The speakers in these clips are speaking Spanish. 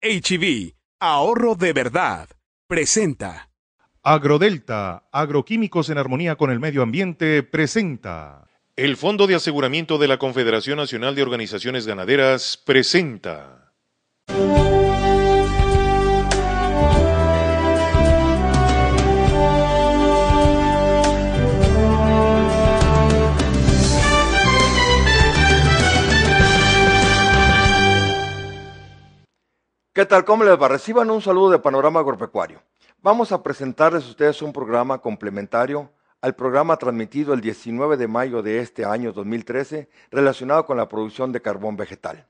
HB, e ahorro de verdad, presenta. Agrodelta, agroquímicos en armonía con el medio ambiente, presenta. El Fondo de Aseguramiento de la Confederación Nacional de Organizaciones Ganaderas presenta. ¿Qué tal? ¿Cómo les va? Reciban un saludo de Panorama Agropecuario. Vamos a presentarles a ustedes un programa complementario al programa transmitido el 19 de mayo de este año 2013 relacionado con la producción de carbón vegetal.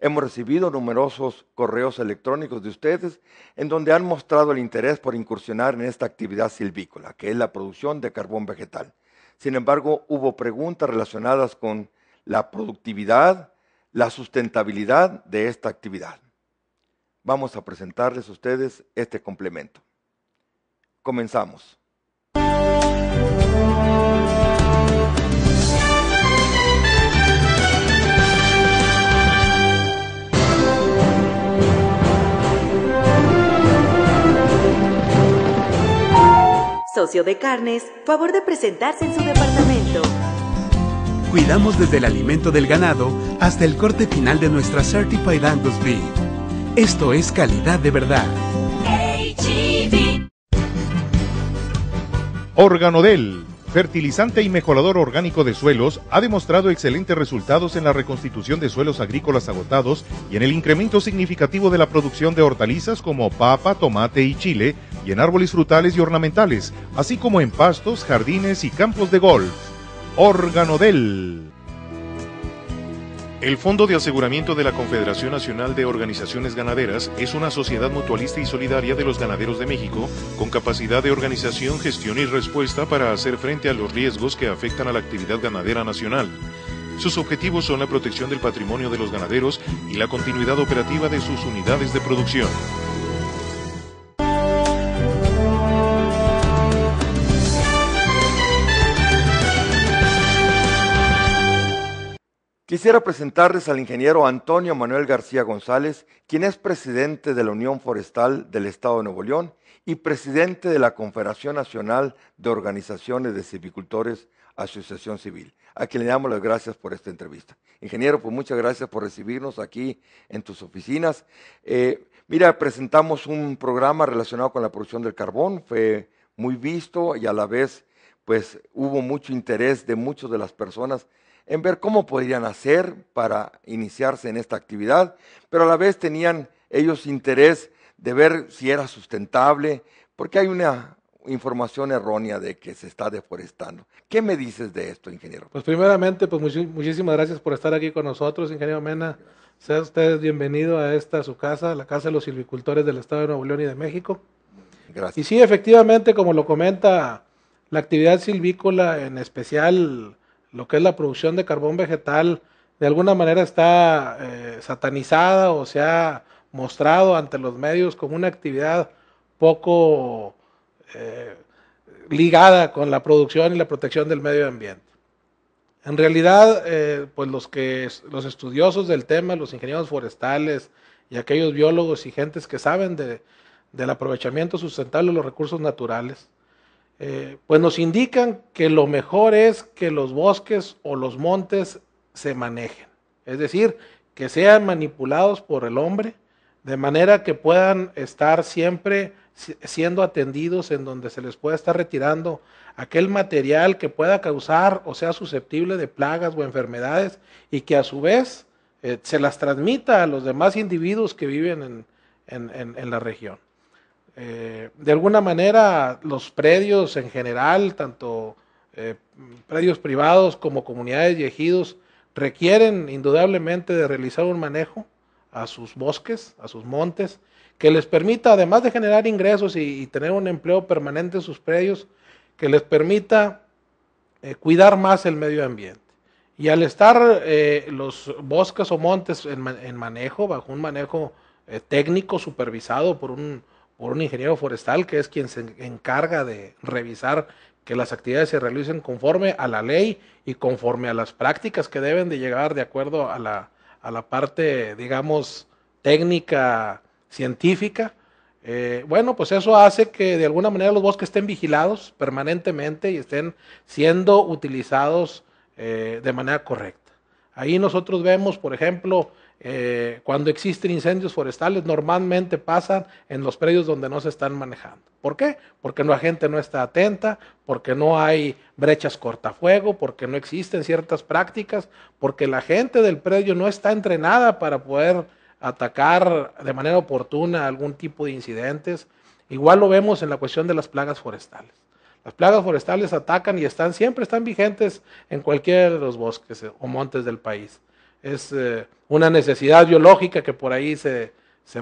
Hemos recibido numerosos correos electrónicos de ustedes en donde han mostrado el interés por incursionar en esta actividad silvícola, que es la producción de carbón vegetal. Sin embargo, hubo preguntas relacionadas con la productividad, la sustentabilidad de esta actividad vamos a presentarles a ustedes este complemento. Comenzamos. Socio de Carnes, favor de presentarse en su departamento. Cuidamos desde el alimento del ganado hasta el corte final de nuestra Certified Angus Beef esto es calidad de verdad. DEL, fertilizante y mejorador orgánico de suelos, ha demostrado excelentes resultados en la reconstitución de suelos agrícolas agotados y en el incremento significativo de la producción de hortalizas como papa, tomate y chile, y en árboles frutales y ornamentales, así como en pastos, jardines y campos de golf. DEL. El Fondo de Aseguramiento de la Confederación Nacional de Organizaciones Ganaderas es una sociedad mutualista y solidaria de los ganaderos de México, con capacidad de organización, gestión y respuesta para hacer frente a los riesgos que afectan a la actividad ganadera nacional. Sus objetivos son la protección del patrimonio de los ganaderos y la continuidad operativa de sus unidades de producción. Quisiera presentarles al ingeniero Antonio Manuel García González, quien es presidente de la Unión Forestal del Estado de Nuevo León y presidente de la Confederación Nacional de Organizaciones de Civicultores Asociación Civil, a quien le damos las gracias por esta entrevista. Ingeniero, pues muchas gracias por recibirnos aquí en tus oficinas. Eh, mira, presentamos un programa relacionado con la producción del carbón, fue muy visto y a la vez pues hubo mucho interés de muchas de las personas en ver cómo podrían hacer para iniciarse en esta actividad, pero a la vez tenían ellos interés de ver si era sustentable, porque hay una información errónea de que se está deforestando. ¿Qué me dices de esto, ingeniero? Pues primeramente, pues muchísimas gracias por estar aquí con nosotros, ingeniero Mena. Sea usted bienvenido a esta su casa, la Casa de los Silvicultores del Estado de Nuevo León y de México. Gracias. Y sí, efectivamente, como lo comenta, la actividad silvícola, en especial lo que es la producción de carbón vegetal de alguna manera está eh, satanizada o se ha mostrado ante los medios como una actividad poco eh, ligada con la producción y la protección del medio ambiente. En realidad, eh, pues los, que, los estudiosos del tema, los ingenieros forestales y aquellos biólogos y gentes que saben del aprovechamiento sustentable de los recursos naturales, eh, pues nos indican que lo mejor es que los bosques o los montes se manejen, es decir, que sean manipulados por el hombre, de manera que puedan estar siempre siendo atendidos en donde se les pueda estar retirando aquel material que pueda causar o sea susceptible de plagas o enfermedades y que a su vez eh, se las transmita a los demás individuos que viven en la región. Eh, de alguna manera, los predios en general, tanto eh, predios privados como comunidades y ejidos, requieren indudablemente de realizar un manejo a sus bosques, a sus montes, que les permita, además de generar ingresos y, tener un empleo permanente en sus predios, que les permita eh, cuidar más el medio ambiente. Y al estar los bosques o montes en, manejo, bajo un manejo técnico supervisado por un por un ingeniero forestal que es quien se encarga de revisar que las actividades se realicen conforme a la ley y conforme a las prácticas que deben de llegar de acuerdo a la, parte, digamos, técnica científica. Eh, bueno, pues eso hace que de alguna manera los bosques estén vigilados permanentemente y estén siendo utilizados eh, de manera correcta. Ahí nosotros vemos, por ejemplo, eh, cuando existen incendios forestales, normalmente pasan en los predios donde no se están manejando. ¿Por qué? Porque la gente no está atenta, porque no hay brechas cortafuego, porque no existen ciertas prácticas, porque la gente del predio no está entrenada para poder atacar de manera oportuna algún tipo de incidentes. Igual lo vemos en la cuestión de las plagas forestales. Las plagas forestales atacan y están siempre están vigentes en cualquiera de los bosques o montes del país es eh, una necesidad biológica que por ahí se,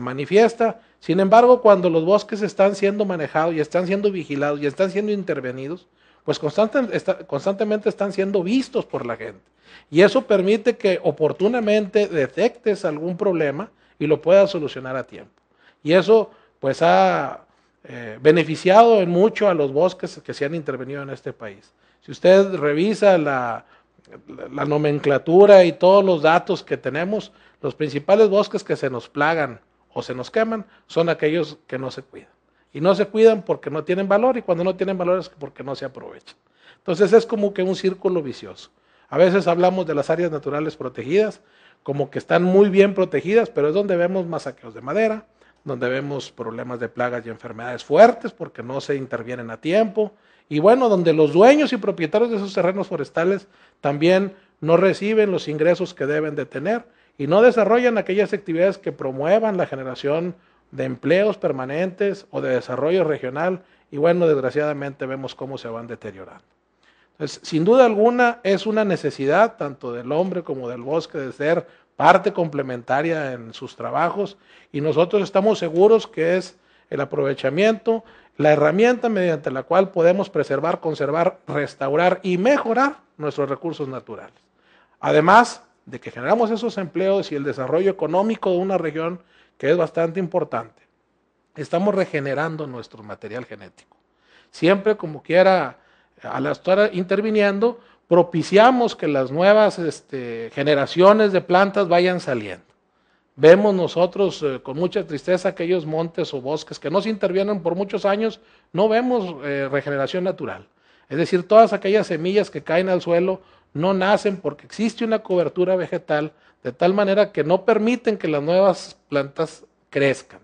manifiesta. Sin embargo, cuando los bosques están siendo manejados y están siendo vigilados y están siendo intervenidos, pues constantemente están siendo vistos por la gente. Y eso permite que oportunamente detectes algún problema y lo puedas solucionar a tiempo. Y eso pues ha eh, beneficiado en mucho a los bosques que se han intervenido en este país. Si usted revisa la la nomenclatura y todos los datos que tenemos, los principales bosques que se nos plagan o se nos queman son aquellos que no se cuidan. Y no se cuidan porque no tienen valor y cuando no tienen valor es porque no se aprovechan. Entonces es como que un círculo vicioso. A veces hablamos de las áreas naturales protegidas, como que están muy bien protegidas, pero es donde vemos masaqueos de madera, donde vemos problemas de plagas y enfermedades fuertes porque no se intervienen a tiempo, y bueno, donde los dueños y propietarios de esos terrenos forestales también no reciben los ingresos que deben de tener y no desarrollan aquellas actividades que promuevan la generación de empleos permanentes o de desarrollo regional y bueno, desgraciadamente vemos cómo se van deteriorando. Entonces, sin duda alguna es una necesidad tanto del hombre como del bosque de ser parte complementaria en sus trabajos y nosotros estamos seguros que es el aprovechamiento la herramienta mediante la cual podemos preservar, conservar, restaurar y mejorar nuestros recursos naturales. Además de que generamos esos empleos y el desarrollo económico de una región que es bastante importante, estamos regenerando nuestro material genético. Siempre como quiera, al estar interviniendo, propiciamos que las nuevas este, generaciones de plantas vayan saliendo. Vemos nosotros eh, con mucha tristeza aquellos montes o bosques que no se intervienen por muchos años, no vemos eh, regeneración natural. Es decir, todas aquellas semillas que caen al suelo no nacen porque existe una cobertura vegetal de tal manera que no permiten que las nuevas plantas crezcan.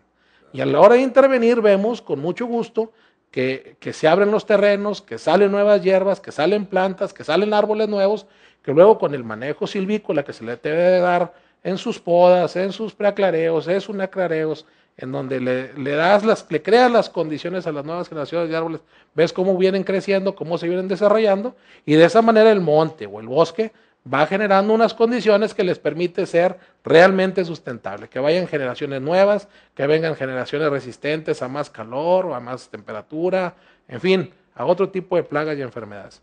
Y a la hora de intervenir vemos con mucho gusto que, que se abren los terrenos, que salen nuevas hierbas, que salen plantas, que salen árboles nuevos, que luego con el manejo silvícola que se le debe dar en sus podas, en sus preaclareos, es un aclareos en donde le, das las, le creas las condiciones a las nuevas generaciones de árboles, ves cómo vienen creciendo, cómo se vienen desarrollando, y de esa manera el monte o el bosque va generando unas condiciones que les permite ser realmente sustentable, que vayan generaciones nuevas, que vengan generaciones resistentes a más calor o a más temperatura, en fin, a otro tipo de plagas y enfermedades.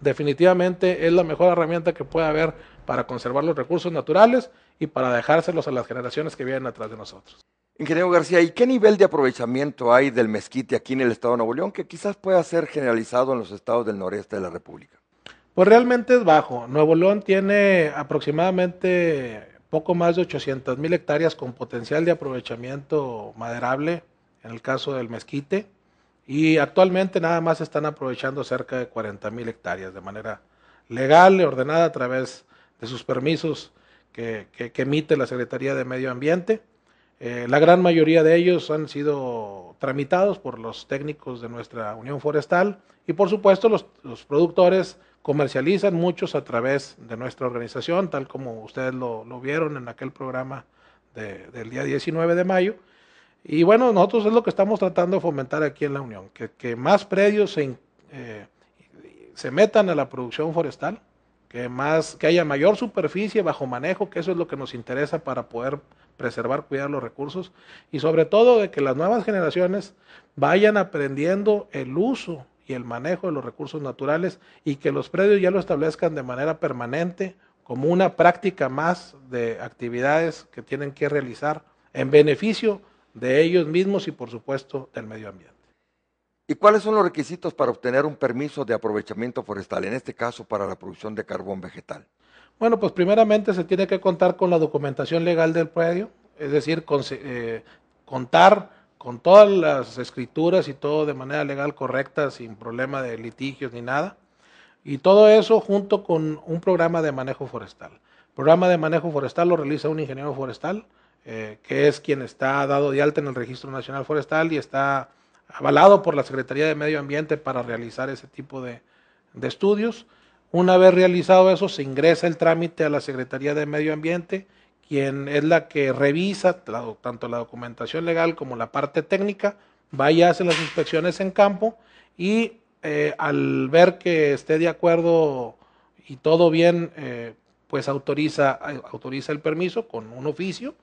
Definitivamente es la mejor herramienta que puede haber para conservar los recursos naturales y para dejárselos a las generaciones que vienen atrás de nosotros. Ingeniero García, ¿y qué nivel de aprovechamiento hay del mezquite aquí en el estado de Nuevo León que quizás pueda ser generalizado en los estados del noreste de la República? Pues realmente es bajo. Nuevo León tiene aproximadamente poco más de 800 mil hectáreas con potencial de aprovechamiento maderable en el caso del mezquite y actualmente nada más están aprovechando cerca de 40 mil hectáreas de manera legal y ordenada a través de sus permisos que, emite la Secretaría de Medio Ambiente. Eh, la gran mayoría de ellos han sido tramitados por los técnicos de nuestra Unión Forestal y por supuesto los, productores comercializan muchos a través de nuestra organización, tal como ustedes lo, vieron en aquel programa del día 19 de mayo. Y bueno, nosotros es lo que estamos tratando de fomentar aquí en la Unión, que, más predios se, eh, se metan a la producción forestal, que más, que haya mayor superficie bajo manejo, que eso es lo que nos interesa para poder preservar, cuidar los recursos y sobre todo de que las nuevas generaciones vayan aprendiendo el uso y el manejo de los recursos naturales y que los predios ya lo establezcan de manera permanente como una práctica más de actividades que tienen que realizar en beneficio de ellos mismos y por supuesto del medio ambiente. ¿Y cuáles son los requisitos para obtener un permiso de aprovechamiento forestal, en este caso para la producción de carbón vegetal? Bueno, pues primeramente se tiene que contar con la documentación legal del predio, es decir, eh, contar con todas las escrituras y todo de manera legal correcta, sin problema de litigios ni nada. Y todo eso junto con un programa de manejo forestal. El programa de manejo forestal lo realiza un ingeniero forestal, eh, que es quien está dado de alta en el Registro Nacional Forestal y está avalado por la Secretaría de Medio Ambiente para realizar ese tipo de, estudios. Una vez realizado eso, se ingresa el trámite a la Secretaría de Medio Ambiente, quien es la que revisa tanto la documentación legal como la parte técnica, va y hace las inspecciones en campo y eh, al ver que esté de acuerdo y todo bien, eh, pues autoriza, autoriza el permiso con un oficio.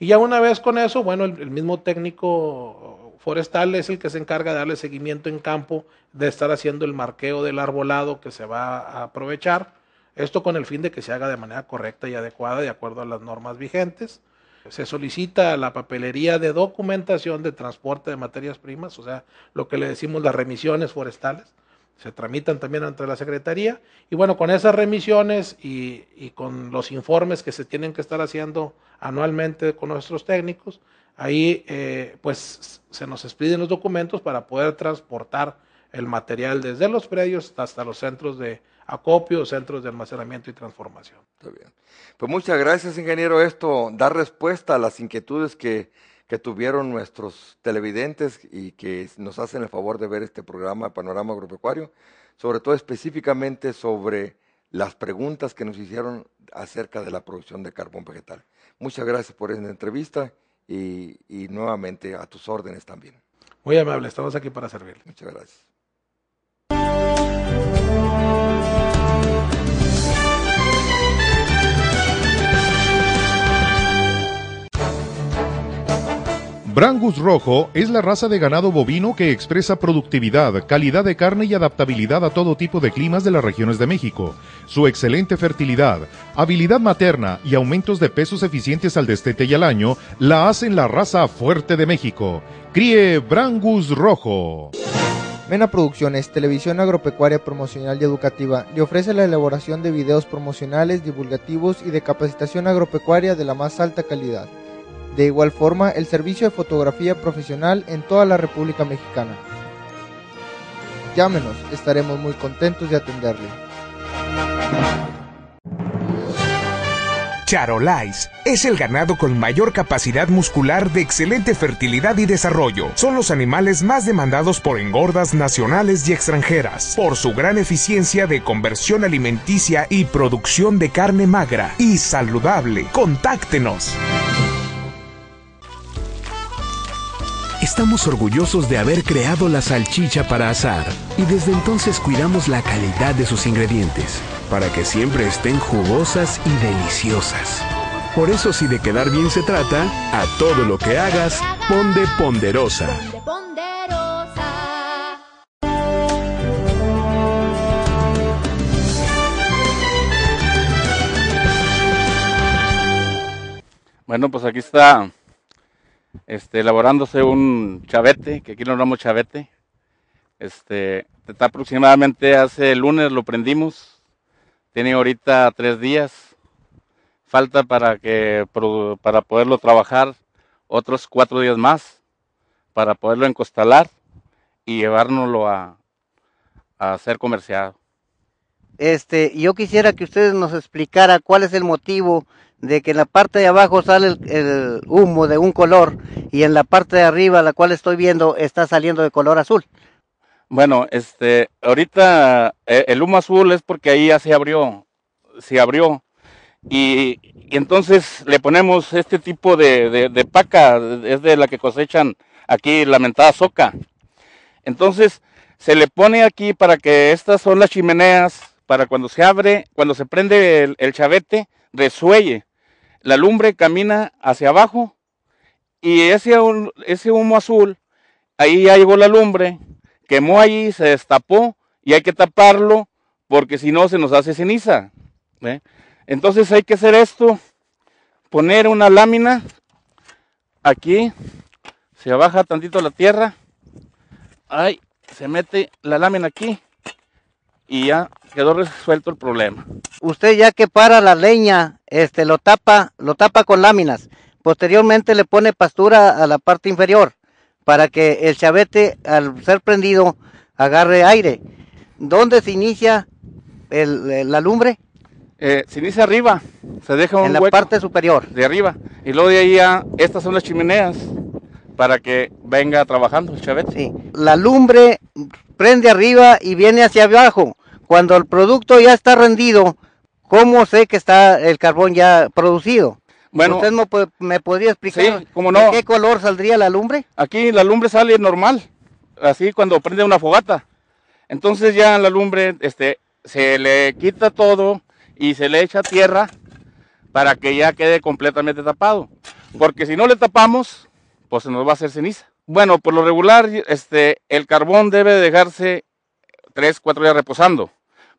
Y ya una vez con eso, bueno, el mismo técnico forestal es el que se encarga de darle seguimiento en campo, de estar haciendo el marqueo del arbolado que se va a aprovechar. Esto con el fin de que se haga de manera correcta y adecuada de acuerdo a las normas vigentes. Se solicita la papelería de documentación de transporte de materias primas, o sea, lo que le decimos las remisiones forestales. Se tramitan también ante la Secretaría. Y bueno, con esas remisiones y, y con los informes que se tienen que estar haciendo anualmente con nuestros técnicos, Ahí eh, pues se nos expiden los documentos para poder transportar el material desde los predios hasta los centros de acopio, centros de almacenamiento y transformación. Está bien. Pues muchas gracias, ingeniero. Esto da respuesta a las inquietudes que, que tuvieron nuestros televidentes y que nos hacen el favor de ver este programa Panorama Agropecuario, sobre todo específicamente sobre las preguntas que nos hicieron acerca de la producción de carbón vegetal. Muchas gracias por esta entrevista y, nuevamente a tus órdenes también. Muy amable, estamos aquí para servirle. Muchas gracias. Brangus rojo es la raza de ganado bovino que expresa productividad, calidad de carne y adaptabilidad a todo tipo de climas de las regiones de México. Su excelente fertilidad, habilidad materna y aumentos de pesos eficientes al destete y al año la hacen la raza fuerte de México. Críe Brangus rojo. Mena Producciones, televisión agropecuaria promocional y educativa, le ofrece la elaboración de videos promocionales, divulgativos y de capacitación agropecuaria de la más alta calidad de igual forma el servicio de fotografía profesional en toda la República Mexicana. Llámenos, estaremos muy contentos de atenderle. Charolais es el ganado con mayor capacidad muscular de excelente fertilidad y desarrollo. Son los animales más demandados por engordas nacionales y extranjeras, por su gran eficiencia de conversión alimenticia y producción de carne magra y saludable. Contáctenos. Estamos orgullosos de haber creado la salchicha para asar y desde entonces cuidamos la calidad de sus ingredientes para que siempre estén jugosas y deliciosas. Por eso si de quedar bien se trata, a todo lo que hagas, pon de ponderosa. Bueno, pues aquí está este, elaborándose un chavete, que aquí lo llamamos chavete. Este, está aproximadamente hace el lunes lo prendimos. Tiene ahorita tres días. Falta para que para poderlo trabajar otros cuatro días más para poderlo encostalar y llevárnoslo a, a ser comerciado. Este, yo quisiera que ustedes nos explicara cuál es el motivo de que en la parte de abajo sale el, humo de un color y en la parte de arriba, la cual estoy viendo, está saliendo de color azul. Bueno, este, ahorita eh, el humo azul es porque ahí ya se abrió, se abrió. Y, entonces le ponemos este tipo de, paca, es de la que cosechan aquí, la mentada soca. Entonces se le pone aquí para que estas son las chimeneas, para cuando se abre, cuando se prende el, el chavete, resuelle la lumbre camina hacia abajo y ese, ese humo azul, ahí ya llegó la lumbre, quemó allí, se destapó y hay que taparlo porque si no se nos hace ceniza. Entonces hay que hacer esto, poner una lámina aquí, se baja tantito la tierra, ahí se mete la lámina aquí y ya quedó resuelto el problema. Usted ya que para la leña, este, lo tapa, lo tapa con láminas. Posteriormente le pone pastura a la parte inferior para que el chavete al ser prendido agarre aire. ¿Dónde se inicia la lumbre? Eh, se inicia arriba, se deja un en la parte superior de arriba y luego de ahí ya estas son las chimeneas para que venga trabajando el chavete. Sí. La lumbre prende arriba y viene hacia abajo cuando el producto ya está rendido, ¿cómo sé que está el carbón ya producido? Bueno, ¿Usted me, podría explicar no. de qué color saldría la lumbre? Aquí la lumbre sale normal, así cuando prende una fogata. Entonces ya la lumbre este, se le quita todo y se le echa tierra para que ya quede completamente tapado. Porque si no le tapamos, pues se nos va a hacer ceniza. Bueno, por lo regular, este, el carbón debe dejarse 3, 4 días reposando.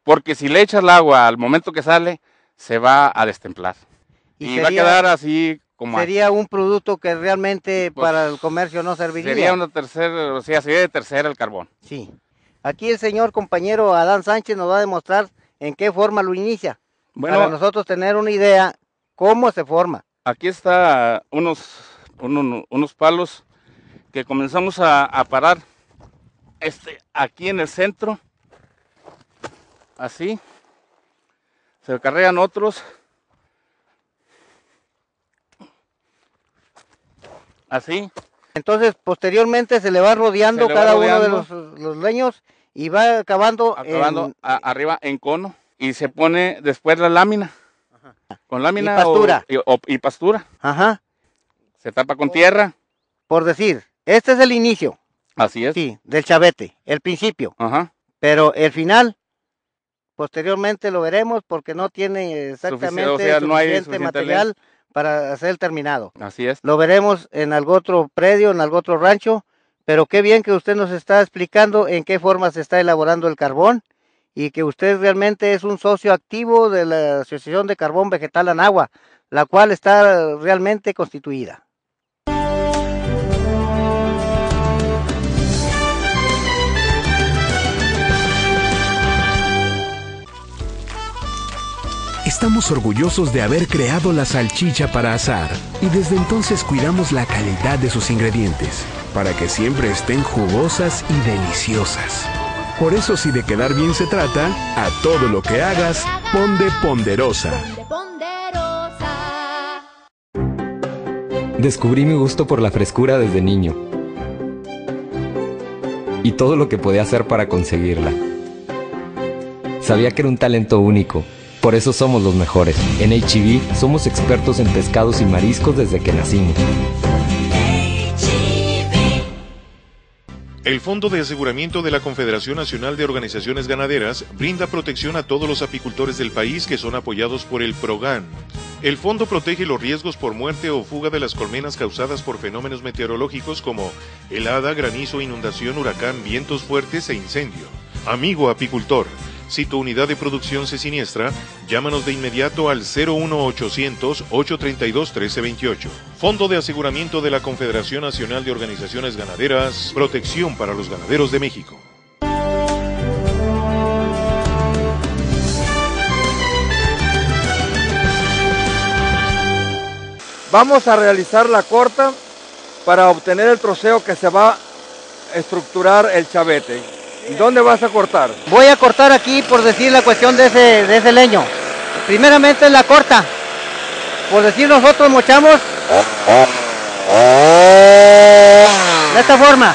Porque si le echas el agua al momento que sale, se va a destemplar. Y, va a quedar así como... Sería un producto que realmente pues, para el comercio no serviría. Sería una tercera, o sea, sería de tercera el carbón. Sí. Aquí el señor compañero Adán Sánchez nos va a demostrar en qué forma lo inicia. para nosotros tener una idea cómo se forma. Aquí está unos, unos palos que comenzamos a, a parar este, aquí en el centro así, se acarrean otros, así. Entonces, posteriormente se le va rodeando cada uno de los, leños y va acabando, acabando arriba en cono y se pone después la lámina. Con lámina y pastura. pastura. Se tapa con tierra. Por decir, este es el inicio. Así es. Sí, del chavete, el principio. Pero el final Posteriormente lo veremos porque no tiene exactamente suficiente, material para hacer el terminado. Así es. Lo veremos en algún otro predio, en algún otro rancho, pero qué bien que usted nos está explicando en qué forma se está elaborando el carbón y que usted realmente es un socio activo de la Asociación de Carbón Vegetal Anagua, la cual está realmente constituida. Estamos orgullosos de haber creado la salchicha para asar y desde entonces cuidamos la calidad de sus ingredientes para que siempre estén jugosas y deliciosas. Por eso si de quedar bien se trata, a todo lo que hagas, de ponderosa. Descubrí mi gusto por la frescura desde niño y todo lo que podía hacer para conseguirla. Sabía que era un talento único por eso somos los mejores. En hiv e somos expertos en pescados y mariscos desde que nacimos. E el Fondo de Aseguramiento de la Confederación Nacional de Organizaciones Ganaderas brinda protección a todos los apicultores del país que son apoyados por el PROGAN. El fondo protege los riesgos por muerte o fuga de las colmenas causadas por fenómenos meteorológicos como helada, granizo, inundación, huracán, vientos fuertes e incendio. Amigo apicultor, si tu unidad de producción se siniestra, llámanos de inmediato al 01800-832-1328. Fondo de Aseguramiento de la Confederación Nacional de Organizaciones Ganaderas, Protección para los Ganaderos de México. Vamos a realizar la corta para obtener el troceo que se va a estructurar el chavete. ¿Dónde vas a cortar? Voy a cortar aquí por decir la cuestión de ese, de ese leño. Primeramente la corta. Por decir nosotros mochamos de esta forma.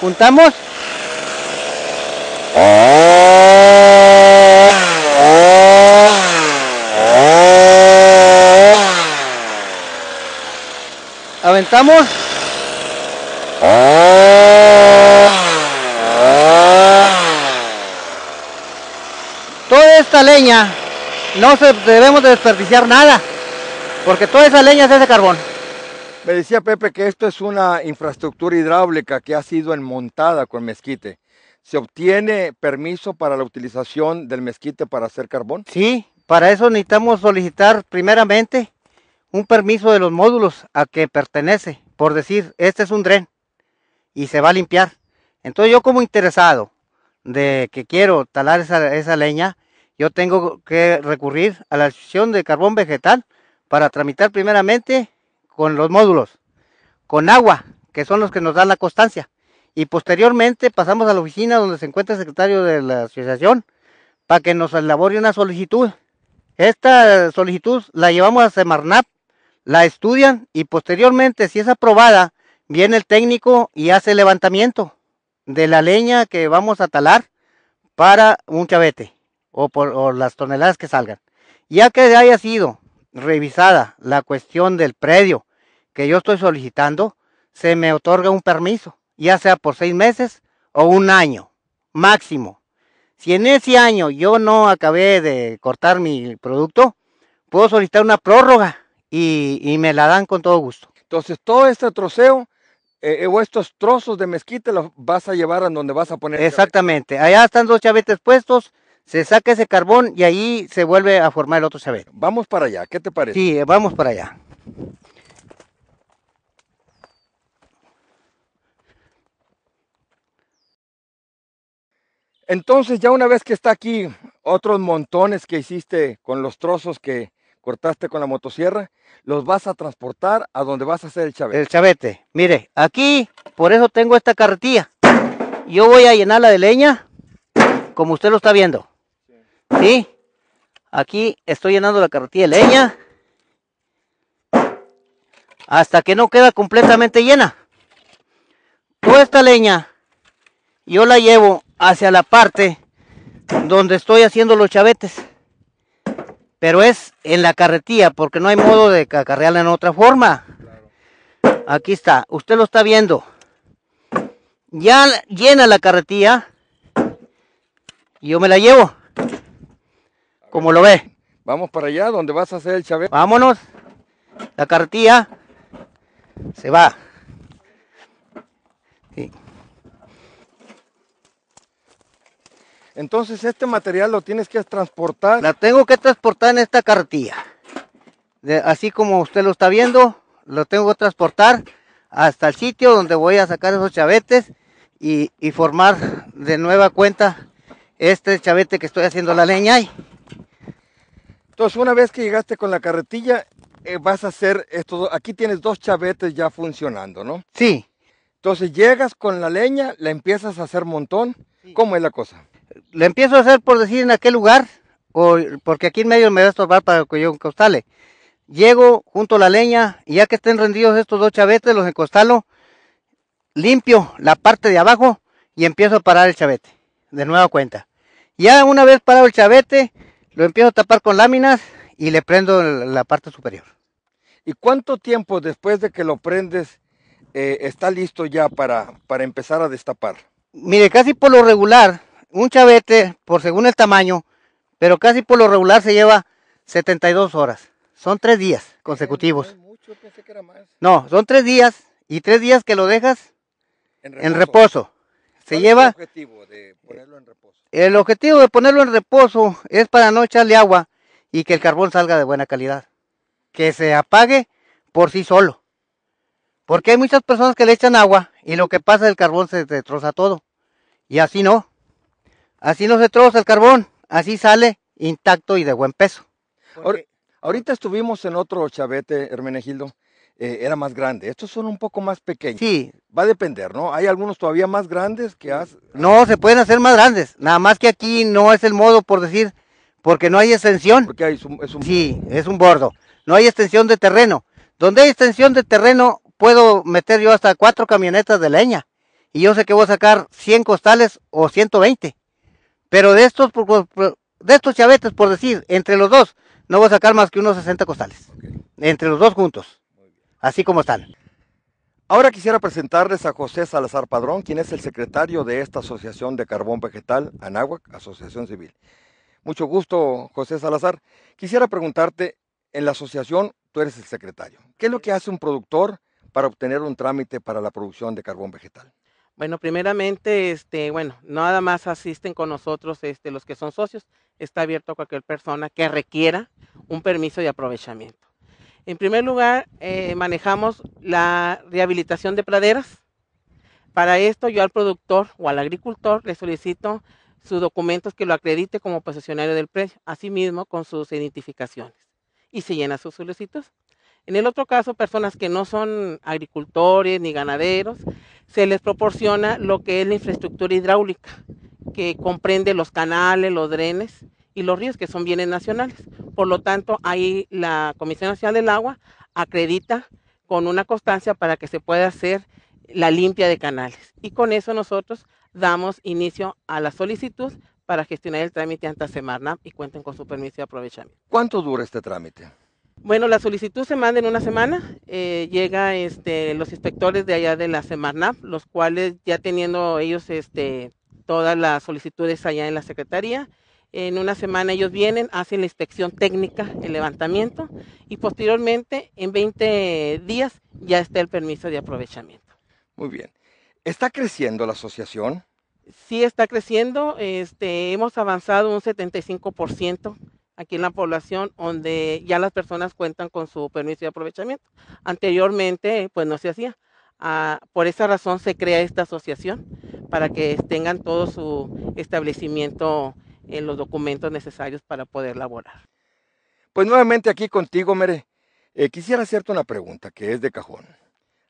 Juntamos aventamos. Toda esta leña, no se, debemos desperdiciar nada, porque toda esa leña es de carbón. Me decía Pepe que esto es una infraestructura hidráulica que ha sido enmontada con mezquite. ¿Se obtiene permiso para la utilización del mezquite para hacer carbón? Sí, para eso necesitamos solicitar primeramente un permiso de los módulos a que pertenece, por decir, este es un dren y se va a limpiar. Entonces yo como interesado de que quiero talar esa, esa leña, yo tengo que recurrir a la asociación de carbón vegetal para tramitar primeramente con los módulos, con agua, que son los que nos dan la constancia. Y posteriormente pasamos a la oficina donde se encuentra el secretario de la asociación para que nos elabore una solicitud. Esta solicitud la llevamos a Semarnat la estudian y posteriormente, si es aprobada, viene el técnico y hace levantamiento de la leña que vamos a talar para un chavete o por o las toneladas que salgan. Ya que haya sido revisada la cuestión del predio que yo estoy solicitando, se me otorga un permiso, ya sea por seis meses o un año máximo. Si en ese año yo no acabé de cortar mi producto, puedo solicitar una prórroga y, me la dan con todo gusto. Entonces, todo este troceo eh, eh, o estos trozos de mezquite los vas a llevar a donde vas a poner. Exactamente, allá están dos chavetes puestos, se saca ese carbón y ahí se vuelve a formar el otro chavete. Vamos para allá, ¿qué te parece? Sí, eh, vamos para allá. Entonces ya una vez que está aquí, otros montones que hiciste con los trozos que, cortaste con la motosierra, los vas a transportar a donde vas a hacer el chavete. El chavete. Mire, aquí, por eso tengo esta carretilla. Yo voy a llenarla de leña, como usted lo está viendo. ¿Sí? Aquí estoy llenando la carretilla de leña. Hasta que no queda completamente llena. Toda esta leña yo la llevo hacia la parte donde estoy haciendo los chavetes pero es en la carretilla, porque no hay modo de cargarla en otra forma. Aquí está, usted lo está viendo. Ya llena la carretilla y yo me la llevo, como lo ve. Vamos para allá, donde vas a hacer el chavet. Vámonos, la carretilla se va. Entonces este material lo tienes que transportar. La tengo que transportar en esta carretilla. así como usted lo está viendo, lo tengo que transportar hasta el sitio donde voy a sacar esos chavetes y, formar de nueva cuenta este chavete que estoy haciendo la leña ahí. Entonces una vez que llegaste con la carretilla, eh, vas a hacer esto. Aquí tienes dos chavetes ya funcionando, ¿no? Sí. Entonces llegas con la leña, la empiezas a hacer montón. ¿Cómo es la cosa? le empiezo a hacer por decir en aquel lugar, o, porque aquí en medio me va a estorbar para que yo encostale. Llego junto a la leña y ya que estén rendidos estos dos chavetes, los encostalo, limpio la parte de abajo y empiezo a parar el chavete, de nueva cuenta. Ya una vez parado el chavete, lo empiezo a tapar con láminas y le prendo la parte superior. ¿Y cuánto tiempo después de que lo prendes eh, está listo ya para empezar a destapar? Mire, casi por lo regular, un chavete, por según el tamaño, pero casi por lo regular se lleva 72 horas. Son tres días consecutivos. que más. No, son tres días y tres días que lo dejas en reposo. Se lleva. el objetivo de ponerlo en reposo? El objetivo de ponerlo en reposo es para no echarle agua y que el carbón salga de buena calidad. Que se apague por sí solo. Porque hay muchas personas que le echan agua y lo que pasa es el carbón se destroza todo. Y así no. Así no se troza el carbón, así sale intacto y de buen peso. Ahorita estuvimos en otro chavete, Hermenegildo, eh, era más grande. Estos son un poco más pequeños. Sí. Va a depender, ¿no? Hay algunos todavía más grandes que hacen. No, se pueden hacer más grandes. Nada más que aquí no es el modo, por decir, porque no hay extensión. Porque hay, es, un, Sí, es un bordo. No hay extensión de terreno. Donde hay extensión de terreno, puedo meter yo hasta cuatro camionetas de leña. Y yo sé que voy a sacar 100 costales o 120. Pero de estos, de estos chavetes, por decir, entre los dos, no voy a sacar más que unos 60 costales. Entre los dos juntos. Así como están. Ahora quisiera presentarles a José Salazar Padrón, quien es el secretario de esta Asociación de Carbón Vegetal, Anahuac, Asociación Civil. Mucho gusto, José Salazar. Quisiera preguntarte, en la asociación tú eres el secretario. ¿Qué es lo que hace un productor para obtener un trámite para la producción de carbón vegetal? Bueno, primeramente, este, bueno, nada más asisten con nosotros este, los que son socios. Está abierto a cualquier persona que requiera un permiso de aprovechamiento. En primer lugar, eh, manejamos la rehabilitación de praderas. Para esto, yo al productor o al agricultor le solicito sus documentos que lo acredite como posesionario del precio, asimismo con sus identificaciones, y se llena sus solicitudes. En el otro caso, personas que no son agricultores ni ganaderos, se les proporciona lo que es la infraestructura hidráulica, que comprende los canales, los drenes y los ríos, que son bienes nacionales. Por lo tanto, ahí la Comisión Nacional del Agua acredita con una constancia para que se pueda hacer la limpia de canales. Y con eso nosotros damos inicio a la solicitud para gestionar el trámite ante y cuenten con su permiso de aprovechamiento. ¿Cuánto dura este trámite? Bueno, la solicitud se manda en una semana. Eh, llega este, los inspectores de allá de la Semarnap, los cuales ya teniendo ellos este, todas las solicitudes allá en la Secretaría, en una semana ellos vienen, hacen la inspección técnica, el levantamiento y posteriormente en 20 días ya está el permiso de aprovechamiento. Muy bien. ¿Está creciendo la asociación? Sí, está creciendo. Este, hemos avanzado un 75% aquí en la población donde ya las personas cuentan con su permiso de aprovechamiento. Anteriormente, pues no se hacía. Ah, por esa razón se crea esta asociación para que tengan todo su establecimiento en los documentos necesarios para poder laborar. Pues nuevamente aquí contigo, Mere, eh, quisiera hacerte una pregunta que es de cajón.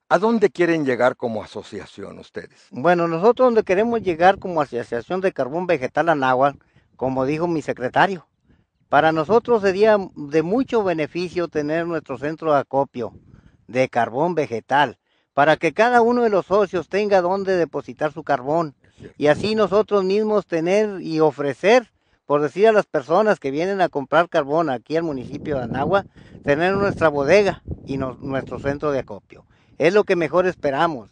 ¿A dónde quieren llegar como asociación ustedes? Bueno, nosotros donde queremos llegar como Asociación de Carbón Vegetal agua como dijo mi secretario, para nosotros sería de mucho beneficio tener nuestro centro de acopio de carbón vegetal, para que cada uno de los socios tenga donde depositar su carbón y así nosotros mismos tener y ofrecer, por decir a las personas que vienen a comprar carbón aquí al municipio de Anagua, tener nuestra bodega y nuestro centro de acopio. Es lo que mejor esperamos.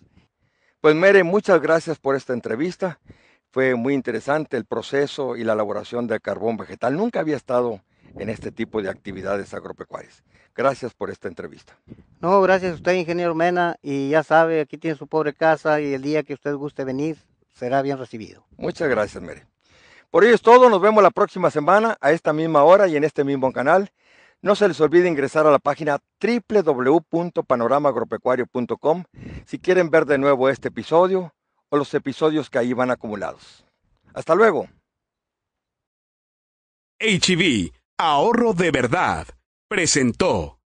Pues Mere, muchas gracias por esta entrevista fue muy interesante el proceso y la elaboración del carbón vegetal. Nunca había estado en este tipo de actividades agropecuarias. Gracias por esta entrevista. No, gracias a usted, ingeniero Mena, y ya sabe, aquí tiene su pobre casa y el día que usted guste venir será bien recibido. Muchas gracias, Mere. Por ello es todo, nos vemos la próxima semana a esta misma hora y en este mismo canal. No se les olvide ingresar a la página www.panoramagropecuario.com si quieren ver de nuevo este episodio o los episodios que ahí van acumulados. Hasta luego. H.I.V. ahorro de verdad, presentó.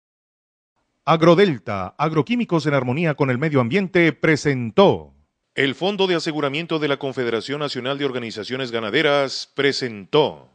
Agrodelta, agroquímicos en armonía con el medio ambiente, presentó. El Fondo de Aseguramiento de la Confederación Nacional de Organizaciones Ganaderas presentó.